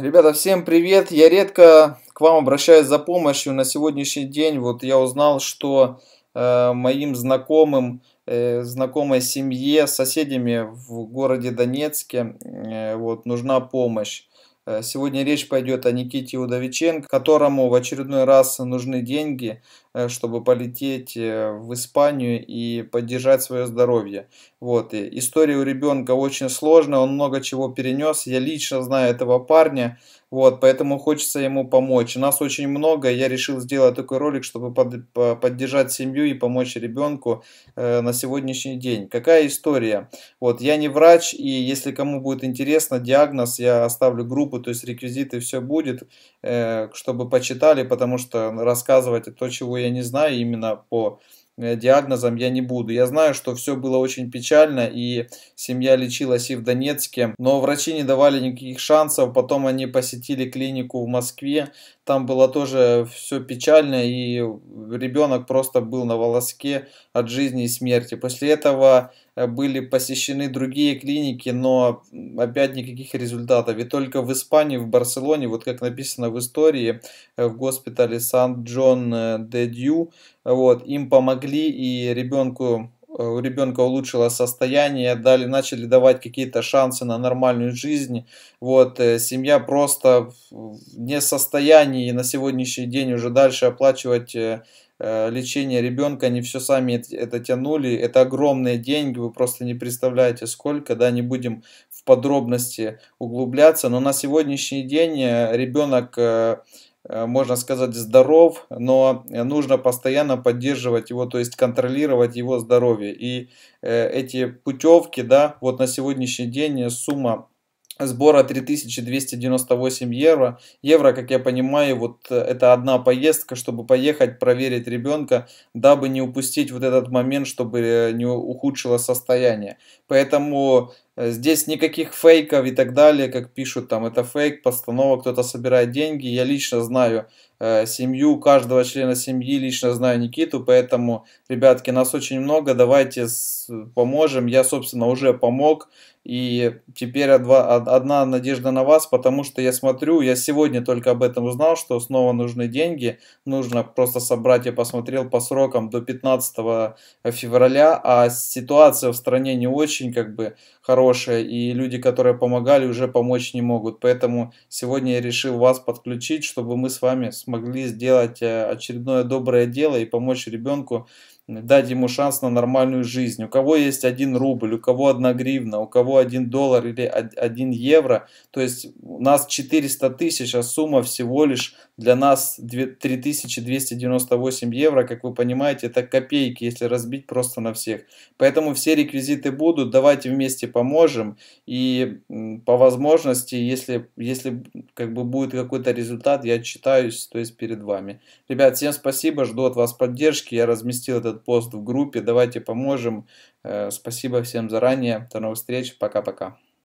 Ребята, всем привет! Я редко к вам обращаюсь за помощью. На сегодняшний день вот я узнал, что э, моим знакомым, э, знакомой семье, соседями в городе Донецке э, вот, нужна помощь. Э, сегодня речь пойдет о Никите Удовиченко, которому в очередной раз нужны деньги. Э, чтобы полететь э, в Испанию и поддержать свое здоровье. Вот. И история у ребенка очень сложная, он много чего перенес. Я лично знаю этого парня, вот, поэтому хочется ему помочь. У нас очень много, я решил сделать такой ролик, чтобы под, поддержать семью и помочь ребенку э, на сегодняшний день. Какая история? Вот, я не врач, и если кому будет интересно, диагноз, я оставлю группу, то есть реквизиты, все будет, э, чтобы почитали, потому что рассказывать то, чего я я не знаю именно по э, диагнозом я не буду. Я знаю, что все было очень печально, и семья лечилась и в Донецке, но врачи не давали никаких шансов. Потом они посетили клинику в Москве, там было тоже все печально, и ребенок просто был на волоске от жизни и смерти. После этого Э, были посещены другие клиники, но опять никаких результатов. И только в Испании, в Барселоне, вот как написано в истории, э, в госпитале Сан-Джон-де-Дью, э, вот, им помогли и ребенку Э, у ребенка улучшилось состояние, дали, начали давать какие-то шансы на нормальную жизнь. Вот, э, семья просто не в состоянии на сегодняшний день уже дальше оплачивать э, лечение ребенка, они все сами это тянули. Это огромные деньги, вы просто не представляете сколько, да, не будем в подробности углубляться. Но на сегодняшний день ребенок Э, можно сказать, здоров, но нужно постоянно поддерживать его, то есть контролировать его здоровье. И э, эти путевки, да, вот на сегодняшний день сумма сбора 3298 евро. Евро, как я понимаю, вот э, это одна поездка, чтобы поехать проверить ребенка, дабы не упустить вот этот момент, чтобы не ухудшило состояние. Поэтому Э, здесь никаких фейков и так далее, как пишут там, это фейк, постанова, кто-то собирает деньги. Я лично знаю э, семью, каждого члена семьи, лично знаю Никиту, поэтому, ребятки, нас очень много, давайте с, поможем. Я, собственно, уже помог, и теперь одва, одна надежда на вас, потому что я смотрю, я сегодня только об этом узнал, что снова нужны деньги, нужно просто собрать, я посмотрел по срокам до 15 э, февраля, а ситуация в стране не очень как бы хорошая хорошее, и люди, которые помогали, уже помочь не могут. Поэтому сегодня я решил вас подключить, чтобы мы с вами смогли сделать э, очередное доброе дело и помочь ребенку дать ему шанс на нормальную жизнь. У кого есть один рубль, у кого одна гривна, у кого один доллар или один евро. То есть у нас 400 тысяч, а сумма всего лишь для нас 3298 евро. Как вы понимаете, это копейки, если разбить просто на всех. Поэтому все реквизиты будут, давайте вместе поможем. И по возможности, если, если как бы будет какой-то результат, я отчитаюсь то есть перед вами. Ребят, всем спасибо, жду от вас поддержки. Я разместил этот этот пост в группе. Давайте поможем. Э, спасибо всем заранее. До новых встреч. Пока-пока.